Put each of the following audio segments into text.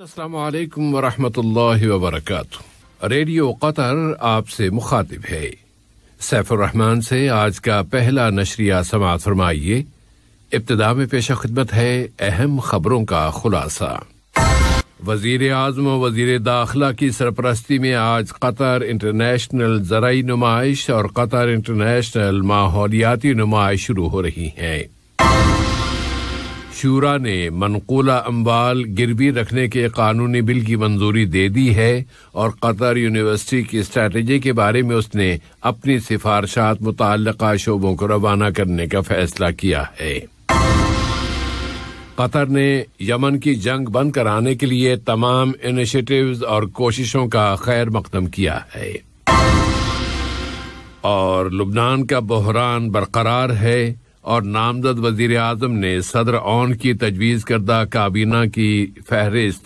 अल्लाम वरक radio Qatar आपसे मुखातिब है सैफुररहमान से आज का पहला नशरिया समात फरमाइए इब्तदा में पेश खिदमत है अहम खबरों का खुलासा वजीर आजम वजीर दाखिला की सरपरस्ती में आज कतर इंटरनेशनल जरा नुमाइश और कतर इंटरनेशनल माहौलियाती नुमाइश शुरू हो रही हैं शूरा ने मनकूला अम्बाल गिरवी रखने के कानूनी बिल की मंजूरी दे दी है और कतर यूनिवर्सिटी की स्ट्रैटेजी के बारे में उसने अपनी सिफारशात मुतल शोबों को रवाना करने का फैसला किया है कतर ने यमन की जंग बंद कराने के लिए तमाम इनिशिएटिव्स और कोशिशों का खैर मकदम किया है और लुबनान का बहरान बरकरार है और नामजद वजीर अजम ने सदर ऑन की तजवीज़ करदा काबीना की फहरिस्त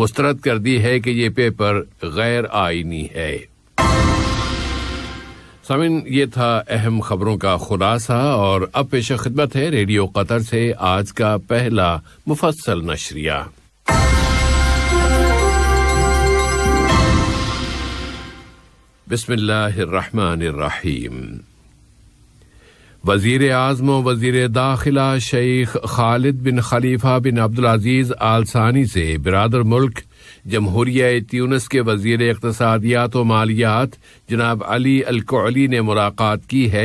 मुस्तरद कर दी है कि ये पेपर गैर आइनी है समिन ये था अहम खबरों का खुलासा और अब पेश खिदमत है रेडियो कतर से आज का पहला मुफसल नशरिया बिस्मिल्लाहिर्रहमानिर्रहीम वजीर आज़म वजीर दाखिला शेख खालिद बिन खलीफा बिन अब्दुल अजीज आलसानी से बरदर मुल्क जमहूरिया त्यूनस के वजीर इकतसादियात मालियात जनाब अली अलकोली ने मुलाकात की है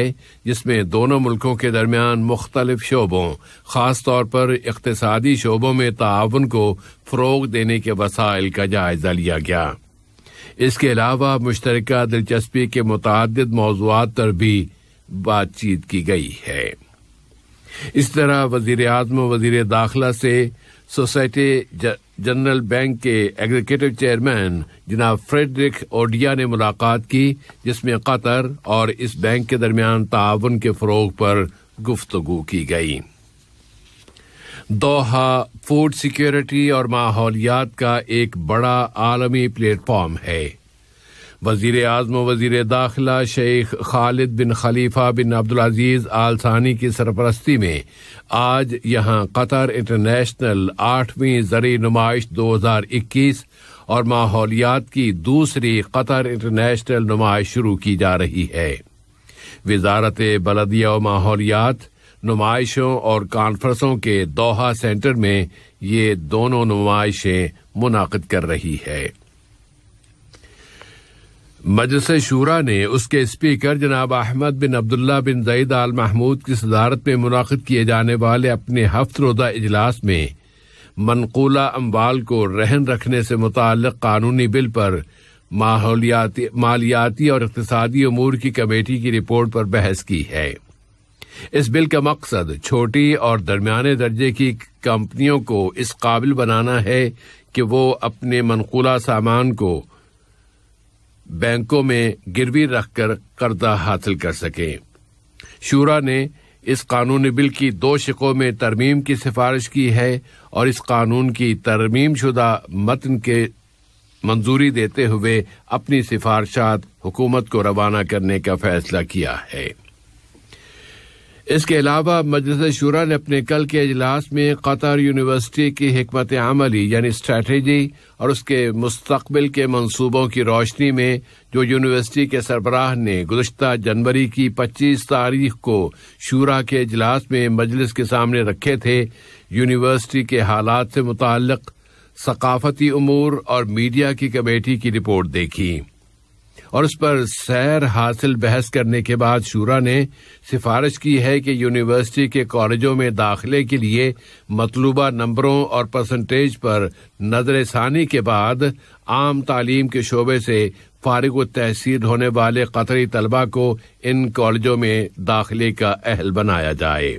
जिसमें दोनों मुल्कों के दरमियान मुख्तलिफ शोबों ख़ास तौर पर इकतसादी शोबों में ताउन को फ़रोग देने के वसाइल का जायज़ा लिया गया इसके अलावा मुश्तरक दिलचस्पी के मुतद मौजूद पर भी बातचीत की गई है इस तरह वजीर आजम वजीर दाखिला से सोसाइटी जनरल बैंक के एग्जीक्यूटिव चेयरमैन जनाब फ्रेडरिक ओडिया ने मुलाकात की जिसमें कतर और इस बैंक के दरमियान ताउन के फ़रोग पर गुफ्तगु की गई दोहा फूड सिक्योरिटी और माहौलियात का एक बड़ा आलमी प्लेटफॉर्म है वजीर अजम वजीर दाखिला शेख खालिद बिन खलीफा बिन अब्दुल आल आलसानी की सरपरस्ती में आज यहाँ कतर इंटरनेशनल आठवीं जरी नुमाइश दो हज़ार इक्कीस और माहौलियात की दूसरी कतर इंटरनेशनल नुमाइश शुरू की जा रही है वजारत बलदिया और माहौलियात नुमाइशों और कॉन्फ्रेंसों के दोहा सेंटर में ये दोनों नुमाइशें मुनद कर रही है मजलिस शूरा ने उसके स्पीकर जनाब अहमद बिन अब्दुल्ला बिन जईद आल महमूद की सदारत में मुनद किए जाने वाले अपने हफ्त रोज़ा इजलास में मनकूला अम्बाल को रहन रखने से मुतल कानूनी बिल पर मालियाती और इकतदी अमूर की कमेटी की रिपोर्ट पर बहस की है इस बिल का मकसद छोटी और दरमियाने दर्जे की कंपनियों को इस काबिल बनाना है कि वो अपने मनकूला सामान को बैंकों में गिरवी रखकर कर्जा हासिल कर सकें शूरा ने इस कानूनी बिल की दो शिकों में तरमीम की सिफारिश की है और इस कानून की तरमीम शुदा मतन के मंजूरी देते हुए अपनी सिफारशात हुकूमत को रवाना करने का फैसला किया है इसके अलावा मजलिस शुरा ने अपने कल के अजलास में कतर यूनिवर्सिटी की हमत आमली यानी स्ट्रेटजी और उसके मुस्तबिल के मनसूबों की रोशनी में जो यूनिवर्सिटी के सरबराह ने गुजशत जनवरी की पच्चीस तारीख को शुरा के अजलास में मजलिस के सामने रखे थे यूनिवर्सिटी के हालात से मुतल सकाफती अमूर और मीडिया की कमेटी की रिपोर्ट देखी और उस पर सैर हासिल बहस करने के बाद शूरा ने सिफारिश की है कि यूनिवर्सिटी के कॉलेजों में दाखिले के लिए मतलूबा नंबरों और परसेंटेज पर नजर षानी के बाद आम तालीम के शोबे से फारिग तहसील होने वाले कतरी तलबा को इन कॉलेजों में दाखिले का अहल बनाया जाए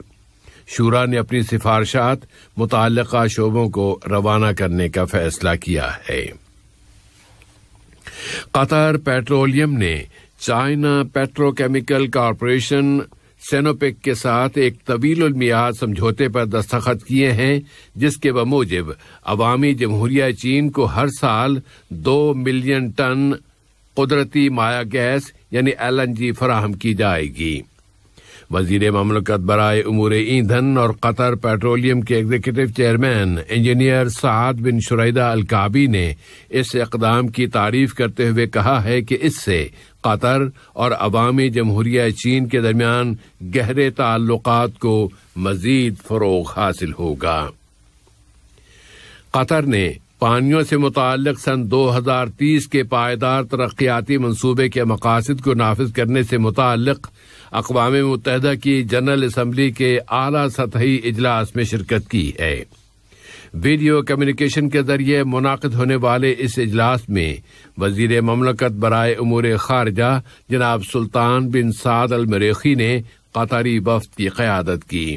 शूरा ने अपनी सिफारशात मुतल शोबों को रवाना करने का फैसला किया है कतर पेट्रोलियम ने चाइना पेट्रोकेमिकल कॉरपोरेशन सेनोपेक के साथ एक तवील मियाद समझौते पर दस्तखत किए हैं जिसके बमूजिब अवामी जमहूरिया चीन को हर साल दो मिलियन टन कुदरती माया गैस यानी एलएनजी फराहम की जाएगी वजीर ममलकत बरए उमूर ईंधन और कतर पेट्रोलियम के executive chairman engineer Saad bin Sherida al Kaabi ने इस इकदाम की तारीफ करते हुए कहा है कि इससे कतर और अवामी जमहूरिया चीन के दरमियान गहरे ताल्लुक को मजीद फरोग हासिल होगा कतर ने पानियों से मुतल सन 2030 के पायदार तरक्याती मनसूबे के मकासद को नाफज करने से मुतक अकवा मुतहदा की जनरल असम्बली के आला सतही इजलास में शिरकत की है वीडियो कम्युनिकेशन के जरिए मुनद होने वाले इस इजलास में वजीर ममलकत बरए उमूर खारजा जनाब सुल्तान बिन साद मरेखी ने कतारी वफ्त की क्यादत की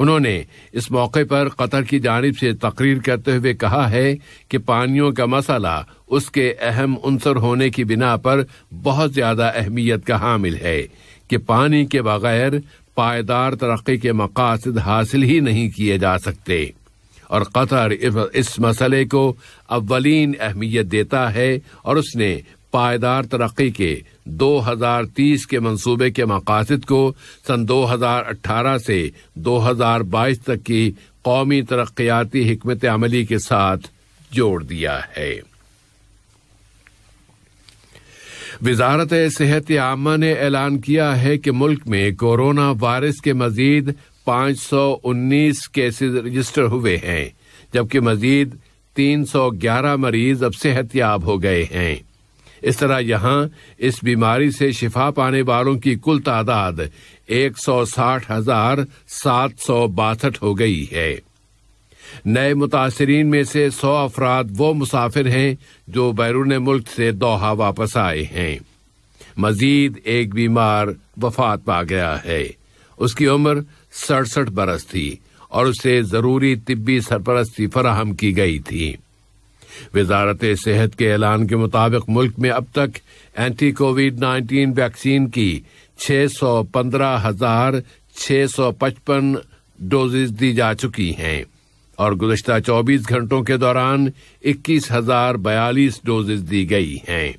उन्होंने इस मौके पर कतर की जानब से तकरीर करते हुए कहा है कि पानियों का मसाला उसके अहम अंसर होने की बिना पर बहुत ज्यादा अहमियत का हामिल है कि पानी के बगैर पायदार तरक्की के मकासद हासिल ही नहीं किए जा सकते और कतर इस मसले को अवलिन अहमियत देता है और उसने पायदार तरक्की के 2030 के मंसूबे के मकासद को सन 2018 से 2022 तक की कौमी तरक्याती हमत अमली के साथ जोड़ दिया है वजारत सेहत आमा ने ऐलान किया है कि मुल्क में कोरोना वायरस के मजीद 519 केसेस रजिस्टर हुए हैं जबकि मजीद 311 मरीज अब सेहत याब हो गए हैं इस तरह यहाँ इस बीमारी से शिफा पाने वालों की कुल तादाद एक सौ साठ हजार सात सौ बासठ हो गई है नए मुतासरीन में से सौ अफराद वो मुसाफिर हैं जो बैरून मुल्क से दोहा वापस आए हैं मजीद एक बीमार वफात पा गया है उसकी उम्र सड़सठ बरस थी और उसे ज़रूरी तिब्बी सरपरस्ती फराहम की गई थी वजारत सेहत के ऐलान के मुताबिक मुल्क में अब तक एंटी कोविड नाइन्टीन वैक्सीन की छः सौ पंद्रह हजार छः सौ पचपन डोजेज दी जा चुकी हैं और गुजशत 24 घंटों के दौरान इक्कीस हजार बयालीस डोजेज दी गई हैं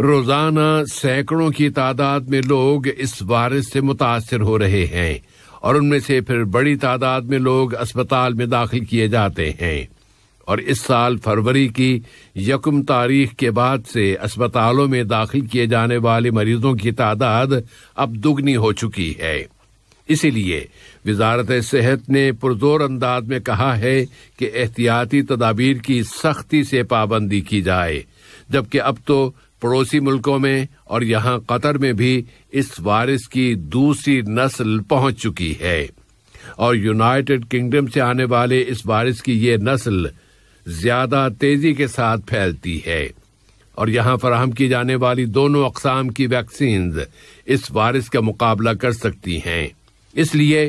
रोजाना सैकड़ों की तादाद में लोग इस वायरस से मुतासर हो रहे हैं और उनमें से फिर बड़ी तादाद में लोग अस्पताल में दाखिल किए जाते हैं और इस साल फरवरी की यकम तारीख के बाद से अस्पतालों में दाखिल किए जाने वाले मरीजों की तादाद अब दुगनी हो चुकी है इसीलिए वजारत सेहत ने पुरजोर अंदाज में कहा है कि एहतियाती तदाबीर की सख्ती से पाबंदी की जाए जबकि अब तो पड़ोसी मुल्कों में और यहां कतर में भी इस वायरस की दूसरी नस्ल पहुंच चुकी है और यूनाइटेड किंगडम से आने वाले इस वायरस की ये नस्ल ज्यादा तेजी के साथ फैलती है और यहां फराहम की जाने वाली दोनों अकसाम की वैक्सीन इस वायरस का मुकाबला कर सकती हैं इसलिए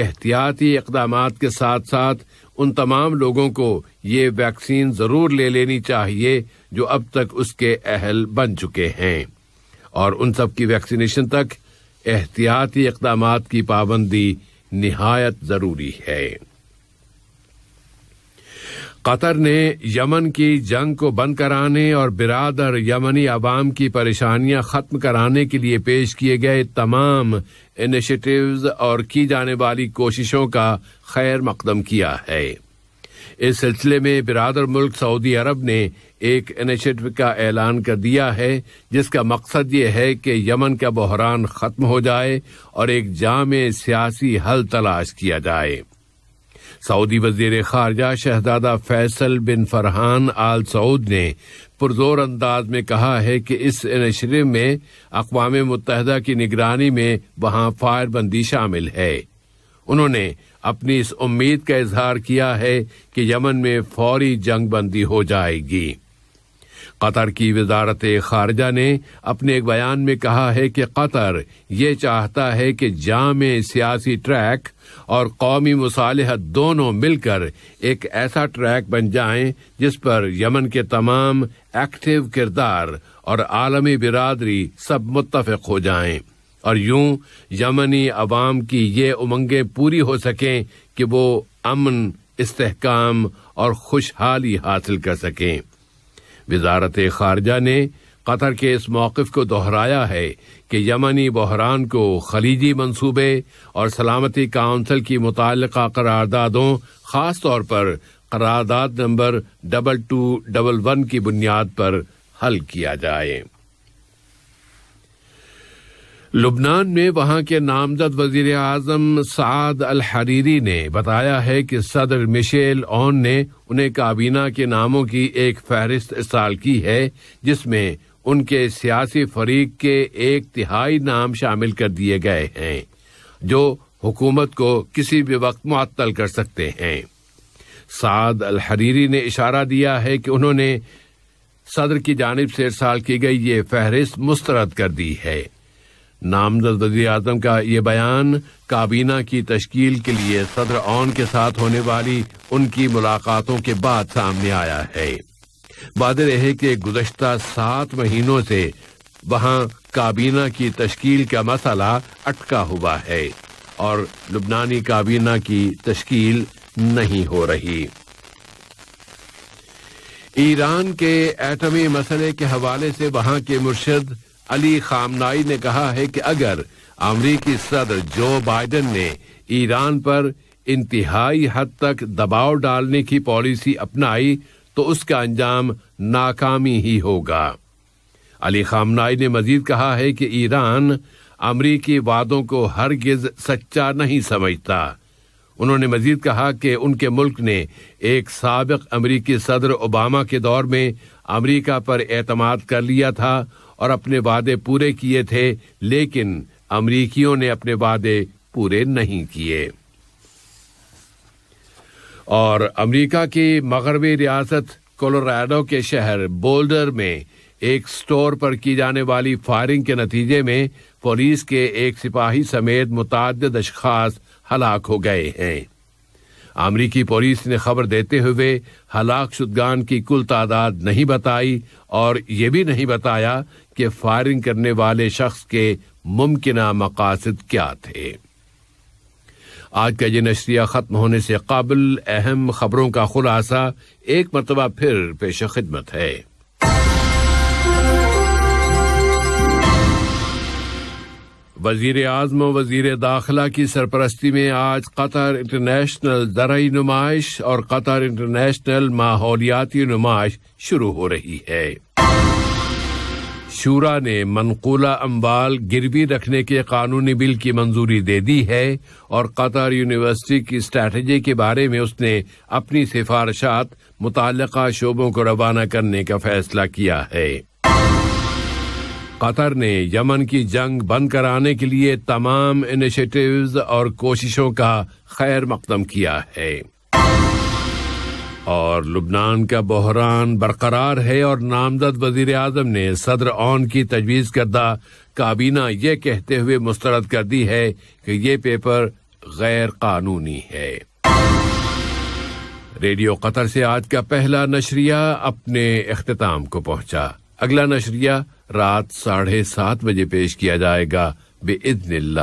एहतियाती इकदाम के साथ साथ उन तमाम लोगों को ये वैक्सीन ज़रूर ले लेनी चाहिए जो अब तक उसके अहल बन चुके हैं और उन सब की वैक्सीनेशन तक एहतियाती इकदाम की पाबंदी नहायत ज़रूरी है कतर ने यमन की जंग को बंद कराने और बिरादर यमनी आवाम की परेशानियां खत्म कराने के लिए पेश किए गए तमाम इनिशिएटिव्स और की जाने वाली कोशिशों का खैर मकदम किया है इस सिलसिले में बिरादर मुल्क सऊदी अरब ने एक इनिशिएटिव का ऐलान कर दिया है जिसका मकसद ये है कि यमन का बहरान ख़त्म हो जाए और एक जाम सियासी हल तलाश किया जाए सऊदी वजीर खारजा शहजादा फैसल बिन फरहान आल सऊद ने पुरजोर अंदाज में कहा है कि इस नशरे में अकवा मुतहदा की निगरानी में वहाँ फायरबंदी शामिल है उन्होंने अपनी इस उम्मीद का इजहार किया है कि यमन में फौरी जंग बंदी हो जाएगी कतर की वजारत खारजा ने अपने एक बयान में कहा है कि कतर ये चाहता है कि जाम सियासी ट्रैक और कौमी मुसालहत दोनों मिलकर एक ऐसा ट्रैक बन जाए जिस पर यमन के तमाम एक्टिव किरदार और आलमी बिरादरी सब मुतफ़ हो जाएं और यूं यमनी अवाम की ये उमंगें पूरी हो सकें कि वो अमन इस्तेकाम और खुशहाली हासिल कर सकें वजारत खारजा ने कतर के इस मौकफ को दोहराया है कि यमनी बहरान को खलीजी मनसूबे और सलामती काउंसिल की मुतल करारदादों ख़ास तौर पर करारदाद number double two double one की बुनियाद पर हल किया जाए लुबनान में वहां के नामजद वजीर अजम साद अल हरीरी ने बताया है कि सदर मिशेल ओन ने उन्हें काबीना के नामों की एक फहरिस्त इस्ताल की है जिसमें उनके सियासी फरीक के एक तिहाई नाम शामिल कर दिए गए हैं जो हुकूमत को किसी भी वक्त मअतल कर सकते हैं साद अल हरीरी ने इशारा दिया है कि उन्होंने सदर की जानब से इरसाल की गई ये फहरिस्त मुस्तरद कर दी है नामजद वजी अजम का ये बयान काबीना की तश्कील के लिए सदर ऑन के साथ होने वाली उनकी मुलाकातों के बाद सामने आया है वाद रहे कि गुजशत सात महीनों से वहां काबीना की तश्कील का मसला अटका हुआ है और लुबनानी काबीना की तश्कील नहीं हो रही ईरान के एटमी मसले के हवाले से वहां के मुर्शद अली खामनाई ने कहा है कि अगर अमरीकी सदर जो बाइडन ने ईरान पर इंतहाई हद तक दबाव डालने की पॉलिसी अपनाई तो उसका अंजाम नाकामी ही होगा अली खामनाई ने मजीद कहा है कि ईरान अमरीकी वादों को हरगिज सच्चा नहीं समझता उन्होंने मजीद कहा कि उनके मुल्क ने एक सबक अमरीकी सदर ओबामा के दौर में अमरीका पर एतम कर लिया था और अपने वादे पूरे किए थे लेकिन अमरीकियों ने अपने वादे पूरे नहीं किए और अमेरिका की मगरबी रियासत कोलोराडो के शहर बोल्डर में एक स्टोर पर की जाने वाली फायरिंग के नतीजे में पुलिस के एक सिपाही समेत मुतद अशखास हलाक हो गए हैं अमरीकी पुलिस ने खबर देते हुए हलाक शुदगान की कुल तादाद नहीं बताई और ये भी नहीं बताया कि फायरिंग करने वाले शख्स के मुमकिन मकासद क्या थे आज का ये नशरिया ख़त्म होने से काबिल अहम खबरों का खुलासा एक मरतबा फिर पेश खिदमत है वजीर अजम वजीर दाखिला की सरपरस्ती में आज कतर इंटरनेशनल ज़रूरी नुमाइश और कतर इंटरनेशनल माहौलियाती नुमाइश शुरू हो रही है शूरा ने मनकूला अम्बाल गिरवी रखने के कानूनी बिल की मंजूरी दे दी है और कतर यूनिवर्सिटी की स्ट्रैटेजी के बारे में उसने अपनी सिफारशात मुतल शोबों को रवाना करने का फैसला किया है कतर ने यमन की जंग बंद कराने के लिए तमाम इनिशिएटिव्स और कोशिशों का खैर मकदम किया है और लुबनान का बहरान बरकरार है और नामजद वजीर अजम ने सदर ऑन की तजवीज़ करदा काबीना ये कहते हुए मुस्तरद कर दी है कि ये पेपर गैर कानूनी है रेडियो कतर से आज का पहला नशरिया अपने अख्ताम को पहुंचा अगला नशरिया रात साढ़े सात बजे पेश किया जाएगा बेइज्न